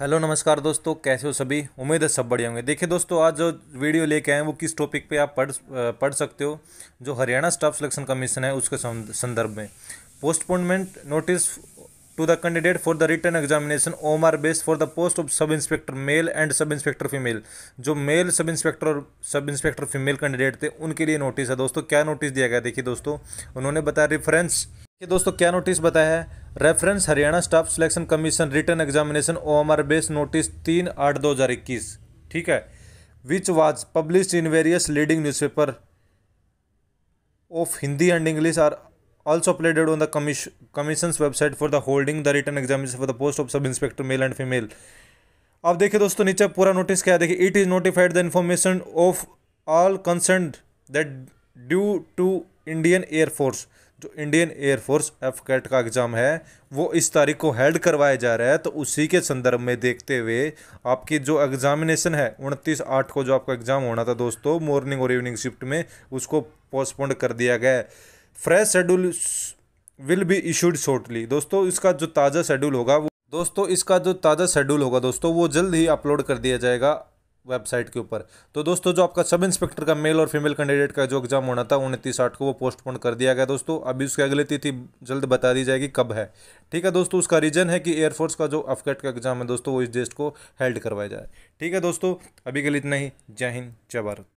hello नमस्कार दोस्तों कैसे हो सभी उम्मीद है सब बढ़िया होंगे देखिए दोस्तों आज जो वीडियो लेके आए हैं वो किस टॉपिक पे आप पढ़ पढ़ सकते हो जो हरियाणा स्टाफ सिलेक्शन कमीशन है उसके संदर्भ में postponement notice to the candidate for the return examination OMR based for the post of sub inspector male and sub inspector female जो मेल सब इंस्पेक्टर और सब इंस्पेक्टर फीमेल कैंडिडेट थे उनके लिए notice है दोस्तों क्या notice दिया गया देखिए दोस्तों उन्होंने बताया रेफरेंस देखिए दोस्तों क्या नोटिस बताया है reference Haryana staff selection commission return examination O M R base notice तीन आठ दो हज़ार इक्कीस ठीक है which was publish in various leading news paper of Hindi and English are also uploaded on the commission website for the holding the return examination for the post of sub inspector male and female अब देखिए दोस्तों नीचे पूरा notice क्या है देखिए it is notified the information of all concern that due to Indian air force जो Indian air force AFCAT का एग्ज़ाम है वो इस तारीख को हेल्ड करवाया जा रहा है तो उसी के संदर्भ में देखते हुए आपकी जो एग्ज़ामिनेशन है उनतीस आठ को जो आपका एग्ज़ाम होना था दोस्तों मॉर्निंग और इवनिंग शिफ्ट में उसको पोस्टपोन्ड कर दिया गया है fresh schedule will be issued shortly दोस्तों इसका जो ताज़ा शेड्यूल होगा वो दोस्तों इसका जो ताज़ा शेड्यूल होगा दोस्तों वो जल्द ही अपलोड कर दिया जाएगा वेबसाइट के ऊपर तो दोस्तों जो आपका सब इंस्पेक्टर का मेल और फीमेल कैंडिडेट का जो एग्जाम होना था उनतीस आठ को वो पोस्टपोन कर दिया गया दोस्तों अभी उसकी अगली तिथि जल्द बता दी जाएगी कब है ठीक है दोस्तों उसका रीजन है कि एयरफोर्स का जो अफकेट का एग्जाम है दोस्तों वो इस डेस्ट को हेल्ड करवाया जाए ठीक है दोस्तों अभी के लिए इतना ही जय हिंद जय भारत